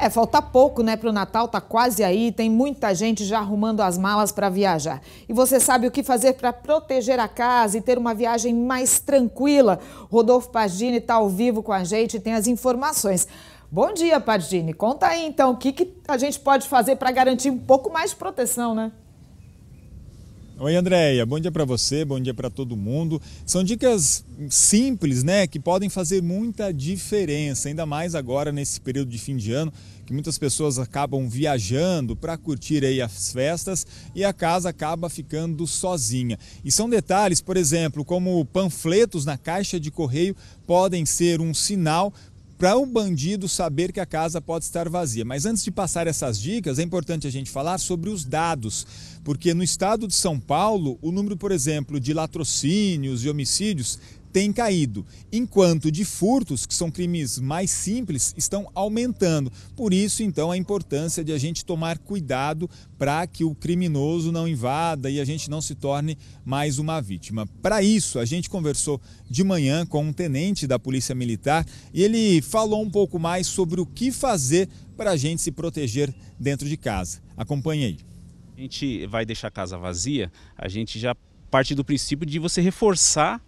É, falta pouco, né, para o Natal, tá quase aí, tem muita gente já arrumando as malas para viajar. E você sabe o que fazer para proteger a casa e ter uma viagem mais tranquila? Rodolfo Pardini está ao vivo com a gente e tem as informações. Bom dia, Pardini. Conta aí então o que, que a gente pode fazer para garantir um pouco mais de proteção, né? Oi, Andréia. Bom dia para você, bom dia para todo mundo. São dicas simples, né, que podem fazer muita diferença, ainda mais agora nesse período de fim de ano, que muitas pessoas acabam viajando para curtir aí as festas e a casa acaba ficando sozinha. E são detalhes, por exemplo, como panfletos na caixa de correio podem ser um sinal para um bandido saber que a casa pode estar vazia. Mas antes de passar essas dicas, é importante a gente falar sobre os dados, porque no estado de São Paulo, o número, por exemplo, de latrocínios e homicídios tem caído, enquanto de furtos, que são crimes mais simples, estão aumentando. Por isso, então, a importância de a gente tomar cuidado para que o criminoso não invada e a gente não se torne mais uma vítima. Para isso, a gente conversou de manhã com um tenente da Polícia Militar e ele falou um pouco mais sobre o que fazer para a gente se proteger dentro de casa. aí. A gente vai deixar a casa vazia, a gente já parte do princípio de você reforçar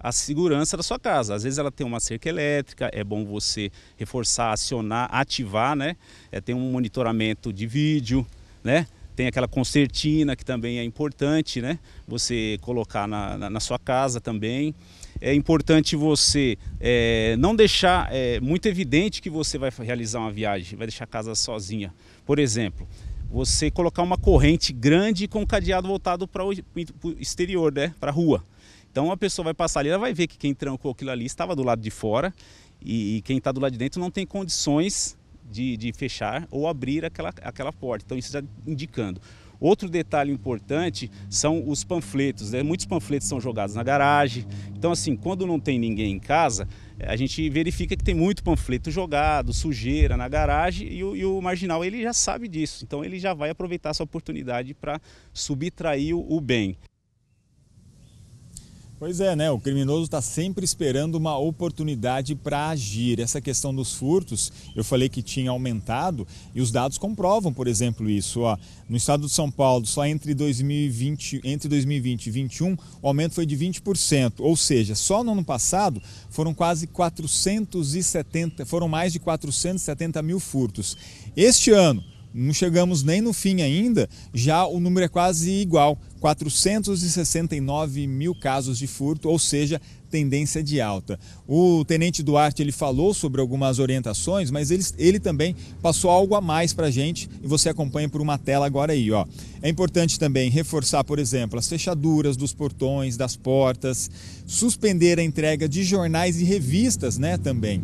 a segurança da sua casa. Às vezes ela tem uma cerca elétrica, é bom você reforçar, acionar, ativar, né? É, tem um monitoramento de vídeo, né? Tem aquela concertina que também é importante, né? Você colocar na, na, na sua casa também. É importante você é, não deixar é, muito evidente que você vai realizar uma viagem, vai deixar a casa sozinha. Por exemplo, você colocar uma corrente grande com um cadeado voltado para o exterior, né? Para a rua. Então a pessoa vai passar ali, ela vai ver que quem trancou aquilo ali estava do lado de fora e, e quem está do lado de dentro não tem condições de, de fechar ou abrir aquela, aquela porta. Então isso está indicando. Outro detalhe importante são os panfletos. Né? Muitos panfletos são jogados na garagem. Então, assim, quando não tem ninguém em casa, eh, a gente verifica que tem muito panfleto jogado, sujeira na garagem e o, e o marginal ele já sabe disso. Então, ele já vai aproveitar essa oportunidade para subtrair o bem. Pois é, né? O criminoso está sempre esperando uma oportunidade para agir. Essa questão dos furtos, eu falei que tinha aumentado e os dados comprovam, por exemplo, isso. Ó. No estado de São Paulo, só entre 2020, entre 2020 e 2021, o aumento foi de 20%. Ou seja, só no ano passado foram quase 470, foram mais de 470 mil furtos. Este ano, não chegamos nem no fim ainda, já o número é quase igual: 469 mil casos de furto, ou seja, tendência de alta. O tenente Duarte ele falou sobre algumas orientações, mas ele, ele também passou algo a mais para a gente e você acompanha por uma tela agora aí. Ó. É importante também reforçar, por exemplo, as fechaduras dos portões, das portas, suspender a entrega de jornais e revistas né, também.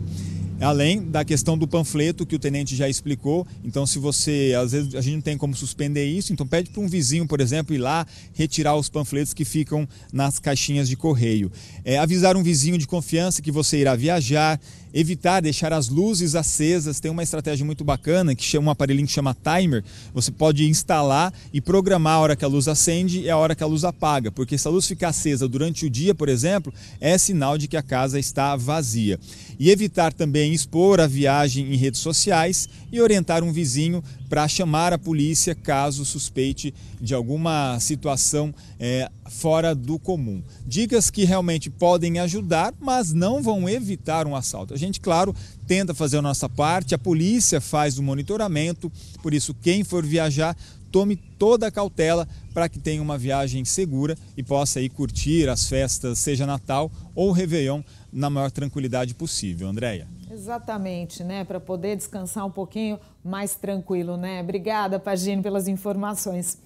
Além da questão do panfleto que o tenente já explicou, então se você, às vezes a gente não tem como suspender isso, então pede para um vizinho, por exemplo, ir lá retirar os panfletos que ficam nas caixinhas de correio. É, avisar um vizinho de confiança que você irá viajar, evitar deixar as luzes acesas. Tem uma estratégia muito bacana que chama um aparelhinho que chama timer. Você pode instalar e programar a hora que a luz acende e a hora que a luz apaga, porque se a luz ficar acesa durante o dia, por exemplo, é sinal de que a casa está vazia. E evitar também expor a viagem em redes sociais e orientar um vizinho para chamar a polícia caso suspeite de alguma situação é, fora do comum. Dicas que realmente podem ajudar, mas não vão evitar um assalto. A gente, claro, tenta fazer a nossa parte, a polícia faz o monitoramento, por isso, quem for viajar, tome toda a cautela para que tenha uma viagem segura e possa aí curtir as festas, seja Natal ou Réveillon, na maior tranquilidade possível. Andréia. Exatamente, né? Para poder descansar um pouquinho mais tranquilo, né? Obrigada, Pagino, pelas informações.